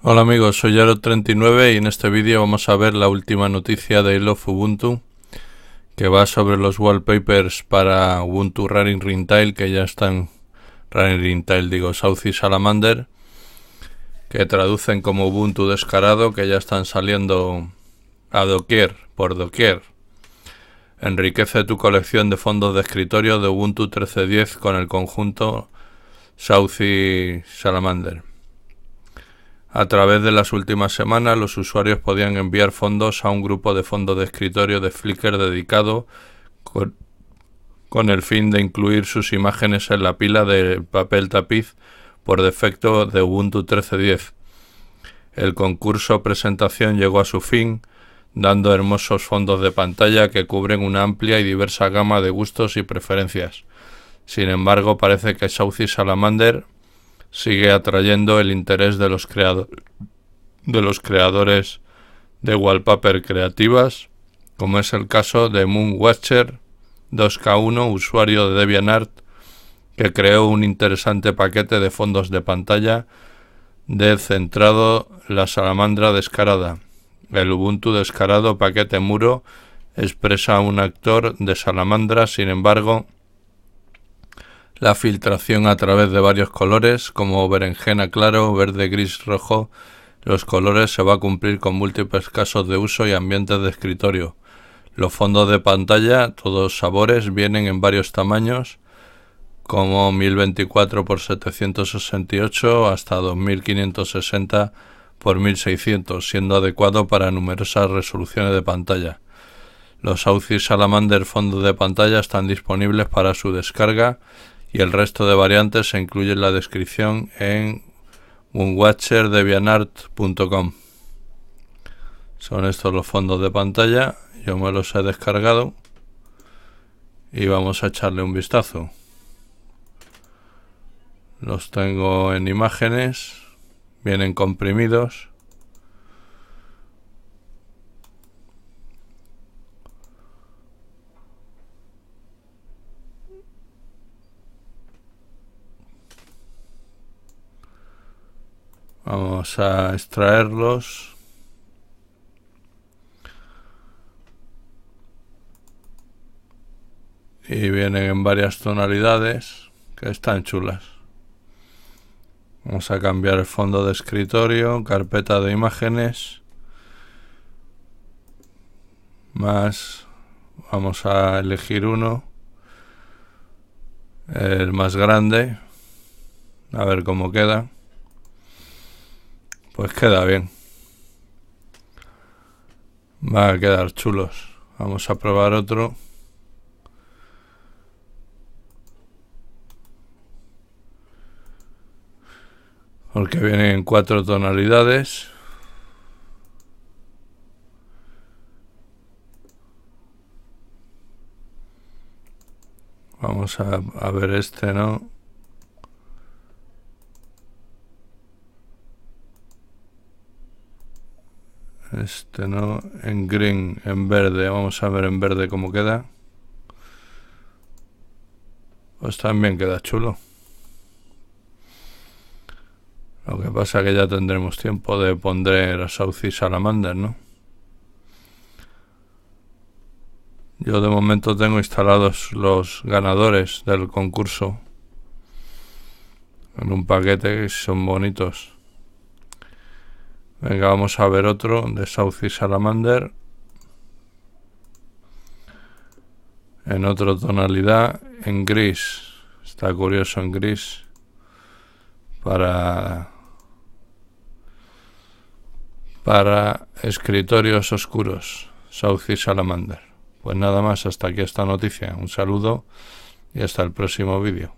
Hola amigos, soy Yaro39 y en este vídeo vamos a ver la última noticia de I Love Ubuntu que va sobre los wallpapers para Ubuntu Running Rintail que ya están Running Rintail digo Saucy Salamander que traducen como Ubuntu descarado que ya están saliendo a doquier, por doquier. Enriquece tu colección de fondos de escritorio de Ubuntu 13.10 con el conjunto South Salamander. A través de las últimas semanas, los usuarios podían enviar fondos a un grupo de fondos de escritorio de Flickr dedicado con, el fin de incluir sus imágenes en la pila de papel tapiz por defecto de Ubuntu 13.10. El concurso presentación llegó a su fin, dando hermosos fondos de pantalla que cubren una amplia y diversa gama de gustos y preferencias. Sin embargo, parece que Southie Salamander sigue atrayendo el interés de los, de los creadores de wallpaper creativas, como es el caso de Moonwatcher 2K1, usuario de DeviantArt, que creó un interesante paquete de fondos de pantalla de centrado la salamandra descarada. El Ubuntu descarado paquete muro expresa a un actor de salamandra, sin embargo, la filtración a través de varios colores como berenjena claro, verde, gris, rojo. Los colores se va a cumplir con múltiples casos de uso y ambientes de escritorio. Los fondos de pantalla, todos sabores, vienen en varios tamaños como 1024 x 768 hasta 2560 x 1600, siendo adecuado para numerosas resoluciones de pantalla. Los Auxis Salamander fondos de pantalla están disponibles para su descarga y el resto de variantes se incluye en la descripción en moonwatcherdevianart.com. Son estos los fondos de pantalla, yo me los he descargado y vamos a echarle un vistazo. Los tengo en imágenes, vienen comprimidos Vamos a extraerlos. Y vienen en varias tonalidades que están chulas. Vamos a cambiar el fondo de escritorio, carpeta de imágenes. Más, vamos a elegir uno. El más grande. A ver cómo queda. Pues queda bien. Va a quedar chulos. Vamos a probar otro. Porque viene en cuatro tonalidades. Vamos a, a ver este, ¿no? Este no, en green, en verde. Vamos a ver en verde cómo queda. Pues también queda chulo. Lo que pasa que ya tendremos tiempo de poner a Saucy Salamander, ¿no? Yo de momento tengo instalados los ganadores del concurso en un paquete que son bonitos. Venga, vamos a ver otro de Saucy Salamander. En otra tonalidad, en gris. Está curioso en gris. Para. Para escritorios oscuros. Saucy Salamander. Pues nada más, hasta aquí esta noticia. Un saludo y hasta el próximo vídeo.